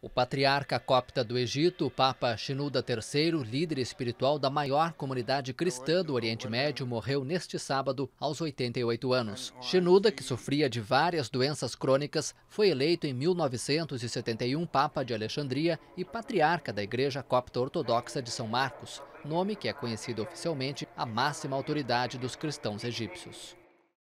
O patriarca cópita do Egito, o Papa Shinuda III, líder espiritual da maior comunidade cristã do Oriente Médio, morreu neste sábado aos 88 anos. Shinuda, que sofria de várias doenças crônicas, foi eleito em 1971 Papa de Alexandria e patriarca da Igreja Copta Ortodoxa de São Marcos, nome que é conhecido oficialmente a máxima autoridade dos cristãos egípcios.